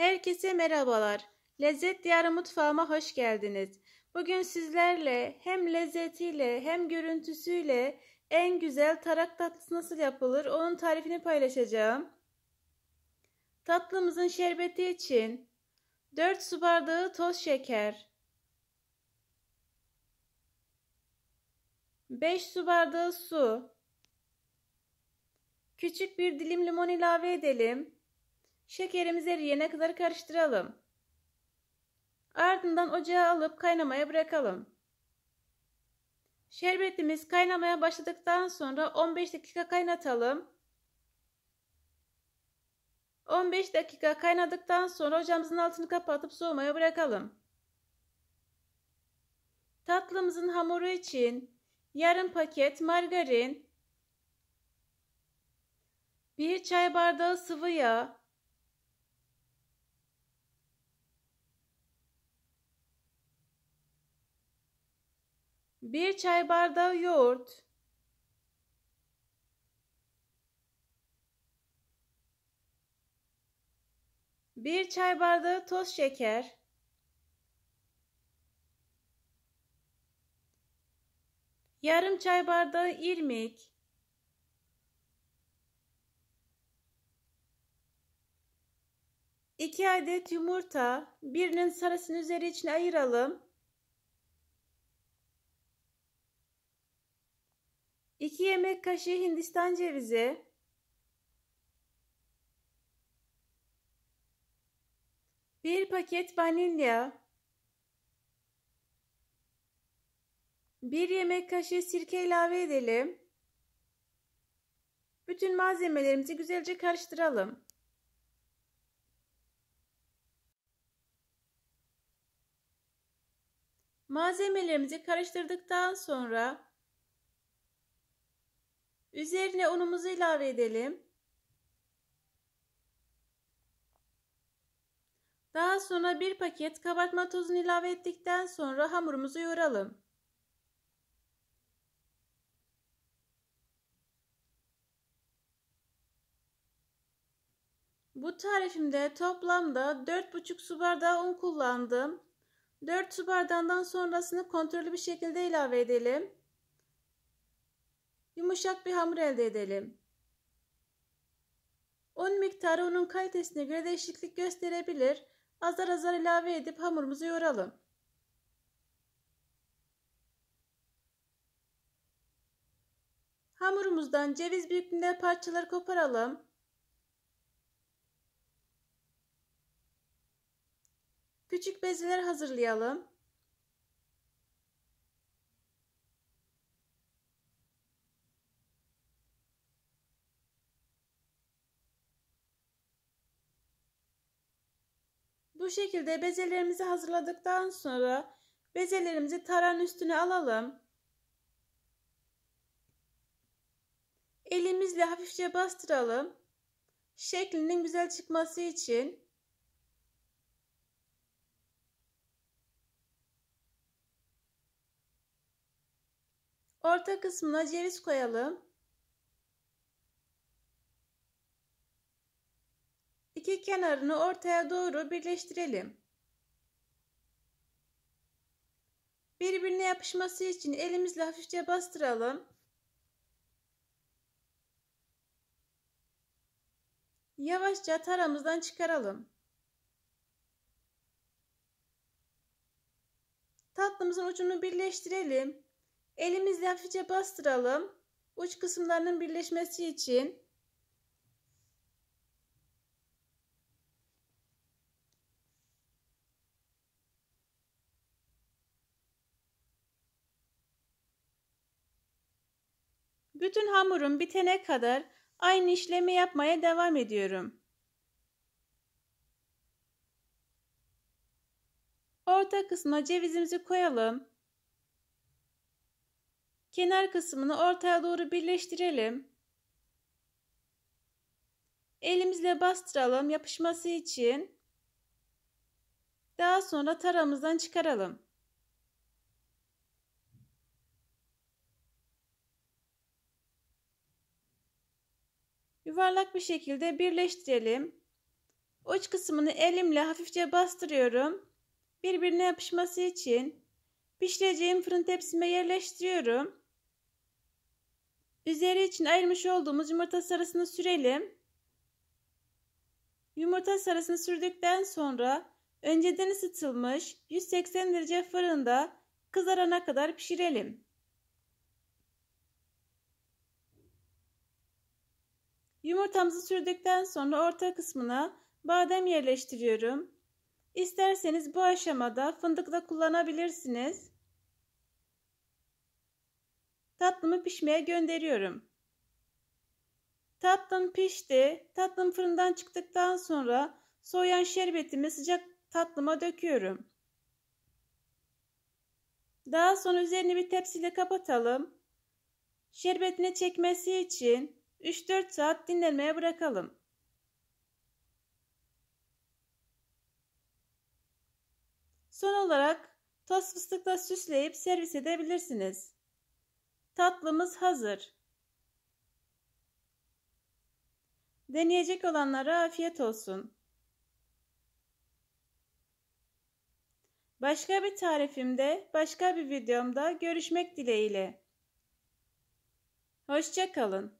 Herkese merhabalar. Lezzet Diyarı mutfağıma hoş geldiniz. Bugün sizlerle hem lezzetiyle hem görüntüsüyle en güzel tarak tatlısı nasıl yapılır onun tarifini paylaşacağım. Tatlımızın şerbeti için 4 su bardağı toz şeker, 5 su bardağı su, küçük bir dilim limon ilave edelim. Şekerimizi eriyene kadar karıştıralım. Ardından ocağa alıp kaynamaya bırakalım. Şerbetimiz kaynamaya başladıktan sonra 15 dakika kaynatalım. 15 dakika kaynadıktan sonra ocağımızın altını kapatıp soğumaya bırakalım. Tatlımızın hamuru için yarım paket margarin, bir çay bardağı sıvı yağ, 1 çay bardağı yoğurt, 1 çay bardağı toz şeker, 1 çay bardağı irmik, 2 adet yumurta, birinin sarısını üzeri için ayıralım. 2 yemek kaşığı hindistan cevizi. Bir paket vanilya. Bir yemek kaşığı sirke ilave edelim. Bütün malzemelerimizi güzelce karıştıralım. Malzemelerimizi karıştırdıktan sonra Üzerine unumuzu ilave edelim. Daha sonra bir paket kabartma tozunu ilave ettikten sonra hamurumuzu yoğuralım. Bu tarifimde toplamda 4,5 su bardağı un kullandım. 4 su bardağından sonrasını kontrollü bir şekilde ilave edelim yumuşak bir hamur elde edelim. Un miktarı unun kalitesine göre değişiklik gösterebilir. Azar azar ilave edip hamurumuzu yoğuralım. Hamurumuzdan ceviz büyüklüğünde parçaları koparalım. Küçük bezeler hazırlayalım. bu şekilde bezelerimizi hazırladıktan sonra bezelerimizi taran üstüne alalım. Elimizle hafifçe bastıralım. Şeklinin güzel çıkması için. Orta kısmına ceviz koyalım. İki kenarını ortaya doğru birleştirelim. Birbirine yapışması için elimizle hafifçe bastıralım. Yavaşça taramızdan çıkaralım. Tatlımızın ucunu birleştirelim. Elimizle hafifçe bastıralım. Uç kısımlarının birleşmesi için Bütün hamurum bitene kadar aynı işlemi yapmaya devam ediyorum. Orta kısmına cevizimizi koyalım. Kenar kısmını ortaya doğru birleştirelim. Elimizle bastıralım yapışması için. Daha sonra taramızdan çıkaralım. yuvarlak bir şekilde birleştirelim. Uç kısmını elimle hafifçe bastırıyorum. Birbirine yapışması için pişireceğim fırın tepsime yerleştiriyorum. Üzeri için ayırmış olduğumuz yumurta sarısını sürelim. Yumurta sarısını sürdükten sonra önceden ısıtılmış 180 derece fırında kızarana kadar pişirelim. Yumurtamızı sürdükten sonra orta kısmına badem yerleştiriyorum. İsterseniz bu aşamada fındık da kullanabilirsiniz. Tatlımı pişmeye gönderiyorum. Tatlım pişti. Tatlım fırından çıktıktan sonra soğuyan şerbetimi sıcak tatlıma döküyorum. Daha sonra üzerini bir tepsiyle kapatalım. Şerbetini çekmesi için 3-4 saat dinlenmeye bırakalım. Son olarak toz fıstıkla süsleyip servis edebilirsiniz. Tatlımız hazır. Deneyecek olanlara afiyet olsun. Başka bir tarifimde, başka bir videomda görüşmek dileğiyle. Hoşça kalın.